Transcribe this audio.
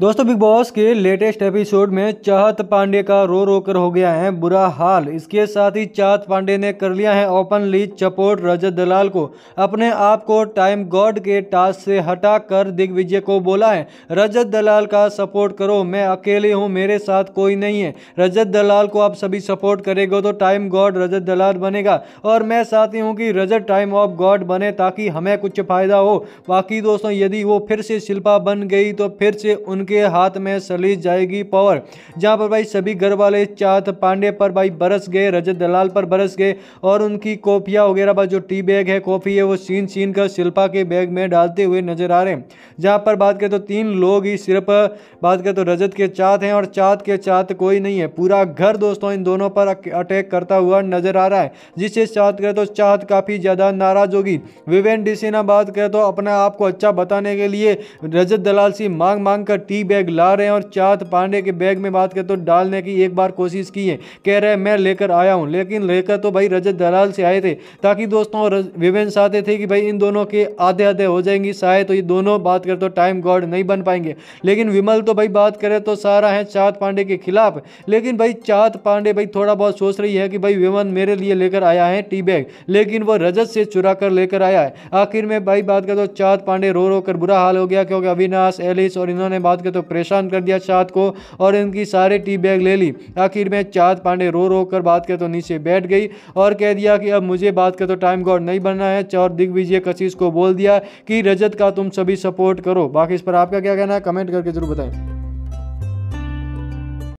दोस्तों Big Boss के latest episode में चाहत पांडे का रो रो कर हो गया है बुरा हाल इसके साथ ही चाहत पांडे ने कर लिया है ओपनली चपोट रजत दलाल को अपने आप को टाइम गॉड के टास्क से हटा कर दिग्विजय को बोला है रजत दलाल का सपोर्ट करो मैं अकेले हूँ मेरे साथ कोई नहीं है रजत दलाल को आप सभी सपोर्ट करेगा तो टाइम गॉड रजत दलाल बनेगा और मैं चाहती हूँ कि रजत टाइम ऑफ गॉड बने ताकि हमें कुछ फ़ायदा हो बाकी दोस्तों यदि वो फिर से शिल्पा बन गई तो फिर से उनके उनके हाथ में सली जाएगी पावर जहां पर भाई सभी घर वाले चात पांडे पर भाई बरस गए रजत दलाल पर बरस गए और उनकी कॉफिया वगैरह जो टी बैग है कॉफ़ी है वो सीन सीन कर शिल्पा के बैग में डालते हुए नजर आ रहे हैं जहां पर बात करें तो तीन लोग ही सिर्फ बात करें तो रजत के चात हैं और चात के चात कोई नहीं है पूरा घर दोस्तों इन दोनों पर अटैक करता हुआ नजर आ रहा है जिससे चात करें तो चात काफ़ी ज़्यादा नाराज होगी विवेन डिसीना बात करें तो अपने आप को अच्छा बताने के लिए रजत दलाल सी मांग मांग कर टी टी बैग ला रहे हैं और चाहत पांडे के बैग में बात करें तो डालने की एक बार कोशिश की है कह रहे हैं मैं लेकर आया हूँ लेकिन लेकर तो भाई रजत दलाल से आए थे ताकि दोस्तों विवेंस चाहते थे कि भाई इन दोनों के आधे आधे हो जाएंगी शायद तो ये दोनों बात करें तो टाइम गॉड नहीं बन पाएंगे लेकिन विमल तो भाई बात करें तो सारा है चाहत पांडे के खिलाफ लेकिन भाई चाहत पांडे भाई थोड़ा बहुत सोच रही है कि भाई विमल मेरे लिए लेकर आया है टी बैग लेकिन वो रजत से चुरा कर लेकर आया है आखिर में भाई बात करें तो चाहत पांडे रो रो कर बुरा हाल हो गया क्योंकि अविनाश एलिस और इन्होंने बात चाँद के तो परेशान कर दिया चाँद को और इनकी सारे टी बैग ले ली आखिर में चाँद पांडे रो रो कर बात के तो नीचे बैठ गई और कह दिया कि अब मुझे बात के तो टाइम गॉड नहीं बनना है और दिग्विजय कशिश को बोल दिया कि रजत का तुम सभी सपोर्ट करो बाकी इस पर आपका क्या कहना है कमेंट करके जरूर बताएं